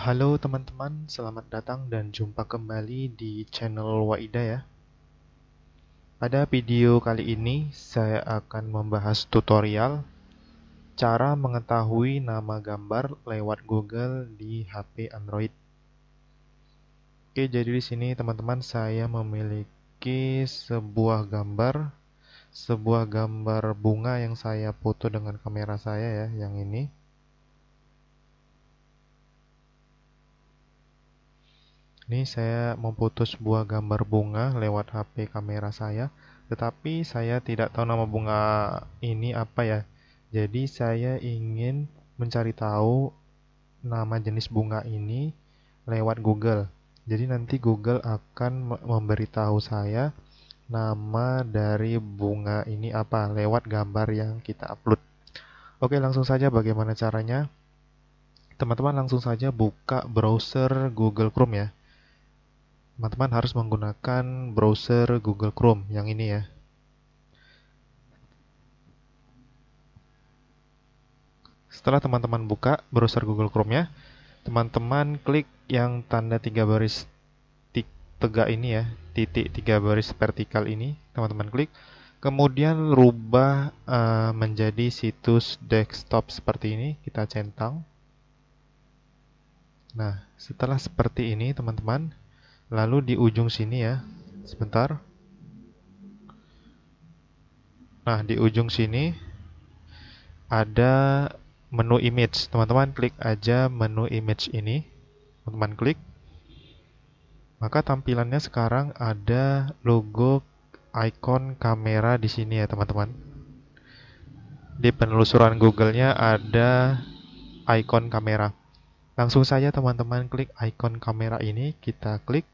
Halo teman-teman, selamat datang dan jumpa kembali di channel Waida ya. Pada video kali ini, saya akan membahas tutorial cara mengetahui nama gambar lewat Google di HP Android. Oke, jadi di sini teman-teman saya memiliki sebuah gambar sebuah gambar bunga yang saya foto dengan kamera saya ya, yang ini. Ini saya memfoto sebuah gambar bunga lewat HP kamera saya, tetapi saya tidak tahu nama bunga ini apa ya. Jadi saya ingin mencari tahu nama jenis bunga ini lewat Google. Jadi nanti Google akan memberitahu saya nama dari bunga ini apa lewat gambar yang kita upload. Oke, langsung saja bagaimana caranya. Teman-teman langsung saja buka browser Google Chrome ya teman-teman harus menggunakan browser Google Chrome yang ini ya. Setelah teman-teman buka browser Google chrome ya, teman-teman klik yang tanda tiga baris tegak ini ya, titik tiga baris vertikal ini, teman-teman klik. Kemudian rubah uh, menjadi situs desktop seperti ini, kita centang. Nah, setelah seperti ini teman-teman, lalu di ujung sini ya sebentar nah di ujung sini ada menu image teman-teman klik aja menu image ini teman-teman klik maka tampilannya sekarang ada logo icon kamera di sini ya teman-teman di penelusuran Google-nya ada icon kamera langsung saja teman-teman klik icon kamera ini kita klik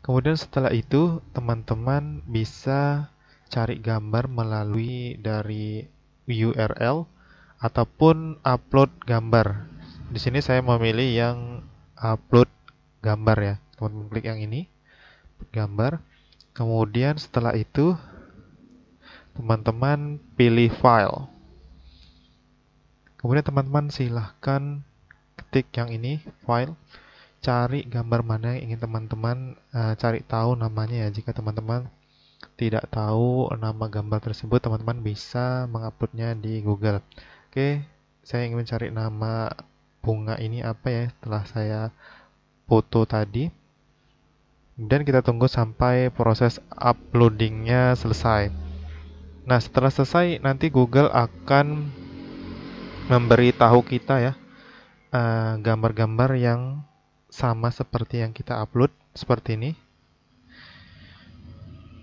Kemudian setelah itu teman-teman bisa cari gambar melalui dari URL ataupun upload gambar. Di sini saya memilih yang upload gambar ya. Teman-teman klik yang ini gambar. Kemudian setelah itu teman-teman pilih file. Kemudian teman-teman silahkan ketik yang ini file cari gambar mana yang ingin teman-teman uh, cari tahu namanya ya. Jika teman-teman tidak tahu nama gambar tersebut, teman-teman bisa menguploadnya di Google. Oke, saya ingin mencari nama bunga ini apa ya setelah saya foto tadi. Dan kita tunggu sampai proses uploadingnya selesai. Nah, setelah selesai nanti Google akan memberitahu kita ya eh, gambar-gambar uh, gambar -gambar yang sama seperti yang kita upload seperti ini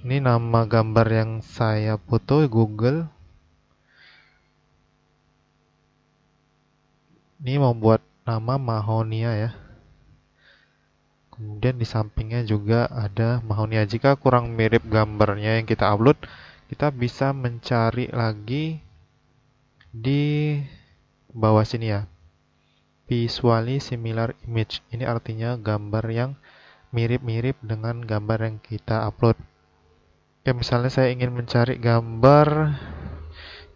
ini nama gambar yang saya foto Google ini membuat nama Mahonia ya kemudian di sampingnya juga ada Mahonia jika kurang mirip gambarnya yang kita upload kita bisa mencari lagi di bawah sini ya visually similar image. Ini artinya gambar yang mirip-mirip dengan gambar yang kita upload. Oke, ya, misalnya saya ingin mencari gambar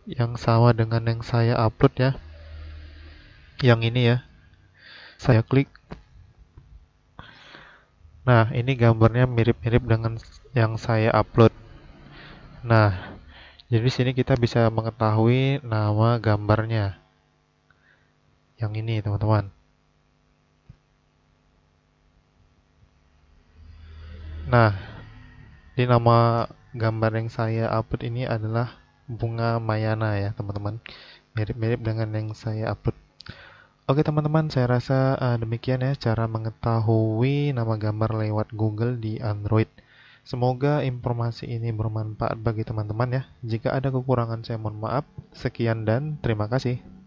yang sama dengan yang saya upload ya. Yang ini ya. Saya klik. Nah, ini gambarnya mirip-mirip dengan yang saya upload. Nah, jadi sini kita bisa mengetahui nama gambarnya yang ini teman-teman nah di nama gambar yang saya upload ini adalah bunga mayana ya teman-teman mirip-mirip dengan yang saya upload Oke teman-teman, saya rasa uh, demikian ya cara mengetahui nama gambar lewat Google di Android. Semoga informasi ini bermanfaat bagi teman-teman ya. Jika ada kekurangan saya mohon maaf. Sekian dan terima kasih.